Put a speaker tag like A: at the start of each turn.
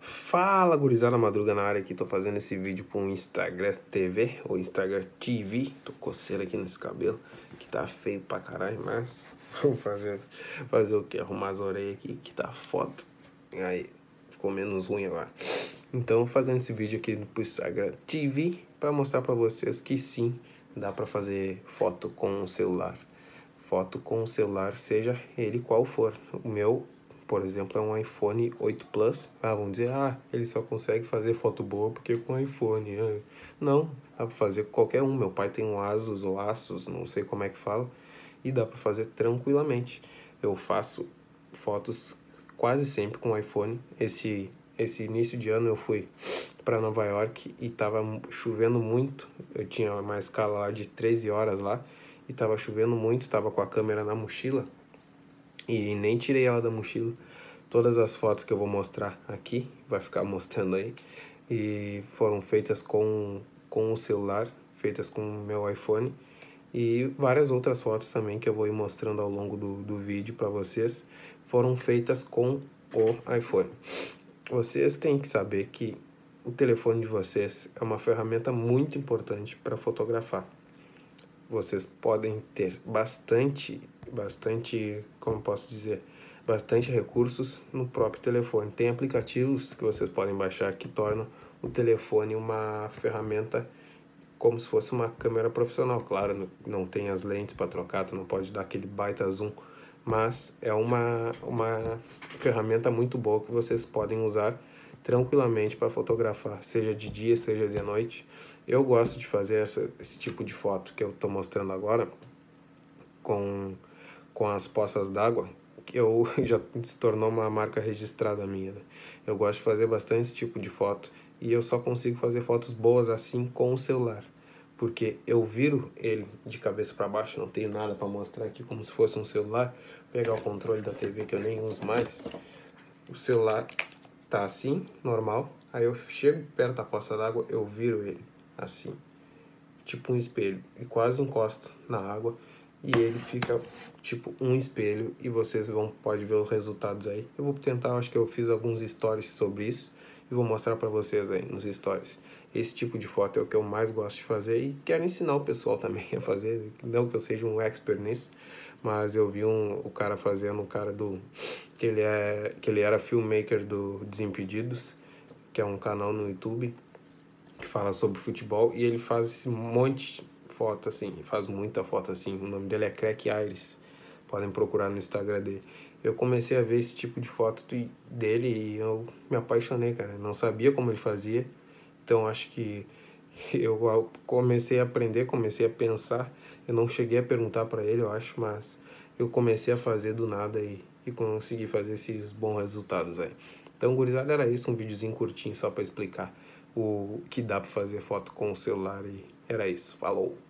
A: Fala gurizada madruga na área aqui, tô fazendo esse vídeo pro Instagram TV ou Instagram TV Tô coceiro aqui nesse cabelo, que tá feio pra caralho, mas vamos fazer, fazer o que? Arrumar as orelhas aqui, que tá foda e Aí, ficou menos ruim agora Então, fazendo esse vídeo aqui pro Instagram TV Pra mostrar pra vocês que sim, dá pra fazer foto com o celular Foto com o celular, seja ele qual for O meu por exemplo, é um iPhone 8 Plus, ah, vão dizer, ah, ele só consegue fazer foto boa porque com iPhone. Ah. Não, dá para fazer qualquer um. Meu pai tem um Asus ou Asus, não sei como é que fala, e dá para fazer tranquilamente. Eu faço fotos quase sempre com iPhone. Esse esse início de ano eu fui para Nova York e tava chovendo muito. Eu tinha uma escala lá de 13 horas lá e tava chovendo muito, tava com a câmera na mochila e nem tirei ela da mochila. Todas as fotos que eu vou mostrar aqui, vai ficar mostrando aí, e foram feitas com, com o celular, feitas com o meu iPhone e várias outras fotos também que eu vou ir mostrando ao longo do, do vídeo para vocês foram feitas com o iPhone. Vocês têm que saber que o telefone de vocês é uma ferramenta muito importante para fotografar. Vocês podem ter bastante bastante, como posso dizer, bastante recursos no próprio telefone. Tem aplicativos que vocês podem baixar que tornam o telefone uma ferramenta como se fosse uma câmera profissional. Claro, não tem as lentes para trocar, tu não pode dar aquele baita zoom, mas é uma, uma ferramenta muito boa que vocês podem usar tranquilamente para fotografar, seja de dia, seja de noite. Eu gosto de fazer essa, esse tipo de foto que eu estou mostrando agora com com as poças d'água, eu já se tornou uma marca registrada minha. Né? Eu gosto de fazer bastante esse tipo de foto e eu só consigo fazer fotos boas assim com o celular, porque eu viro ele de cabeça para baixo, não tenho nada para mostrar aqui como se fosse um celular, pegar o controle da TV que eu nem uso mais. O celular tá assim, normal. Aí eu chego perto da poça d'água, eu viro ele assim, tipo um espelho e quase encosto na água e ele fica tipo um espelho e vocês vão pode ver os resultados aí. Eu vou tentar, acho que eu fiz alguns stories sobre isso e vou mostrar para vocês aí nos stories. Esse tipo de foto é o que eu mais gosto de fazer e quero ensinar o pessoal também a fazer, não que eu seja um expert nisso, mas eu vi um o cara fazendo, um cara do que ele é que ele era filmmaker do Desimpedidos, que é um canal no YouTube que fala sobre futebol e ele faz esse monte foto assim, faz muita foto assim. O nome dele é Crack Aires. Podem procurar no Instagram dele. Eu comecei a ver esse tipo de foto dele e eu me apaixonei, cara. Não sabia como ele fazia. Então acho que eu comecei a aprender, comecei a pensar. Eu não cheguei a perguntar para ele, eu acho, mas eu comecei a fazer do nada e, e consegui fazer esses bons resultados aí. Então, gurizada, era isso, um videozinho curtinho só para explicar o que dá para fazer foto com o celular e era isso. Falou.